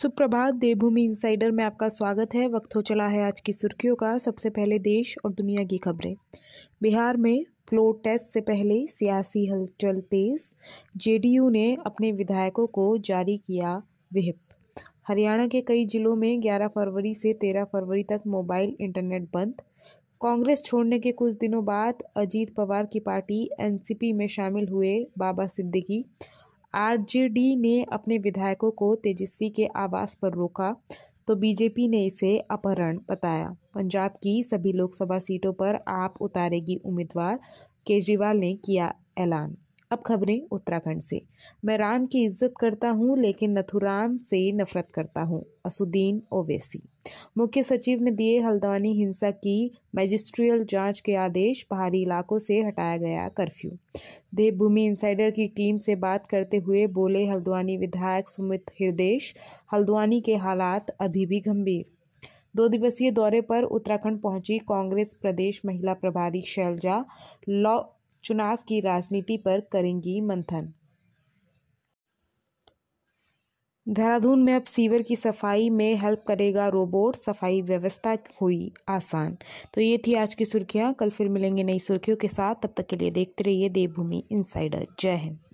सुप्रभात देवभूमि इंसाइडर में आपका स्वागत है वक्त हो चला है आज की सुर्खियों का सबसे पहले देश और दुनिया की खबरें बिहार में फ्लोर टेस्ट से पहले सियासी हलचल तेज जेडीयू ने अपने विधायकों को जारी किया विहिप हरियाणा के कई जिलों में 11 फरवरी से 13 फरवरी तक मोबाइल इंटरनेट बंद कांग्रेस छोड़ने के कुछ दिनों बाद अजीत पवार की पार्टी एनसीपी में शामिल हुए बाबा सिद्दीकी आरजेडी ने अपने विधायकों को तेजस्वी के आवास पर रोका तो बीजेपी ने इसे अपहरण बताया पंजाब की सभी लोकसभा सीटों पर आप उतारेगी उम्मीदवार केजरीवाल ने किया ऐलान अब खबरें उत्तराखंड से मैं राम की इज्जत करता हूं लेकिन नथुराम से नफरत करता हूं असुद्दीन ओवैसी मुख्य सचिव ने दिए हल्द्वानी हिंसा की मजिस्ट्रियल जांच के आदेश पहाड़ी इलाकों से हटाया गया कर्फ्यू देवभूमि इंसाइडर की टीम से बात करते हुए बोले हल्द्वानी विधायक सुमित हृदेश हल्द्वानी के हालात अभी भी गंभीर दो दिवसीय दौरे पर उत्तराखंड पहुंची कांग्रेस प्रदेश महिला प्रभारी शैलजा लॉ चुनाव की राजनीति पर करेंगी मंथन देहरादून में अब सीवर की सफाई में हेल्प करेगा रोबोट सफाई व्यवस्था हुई आसान तो ये थी आज की सुर्खियाँ कल फिर मिलेंगे नई सुर्खियों के साथ तब तक के लिए देखते रहिए देवभूमि इनसाइडर जय हिंद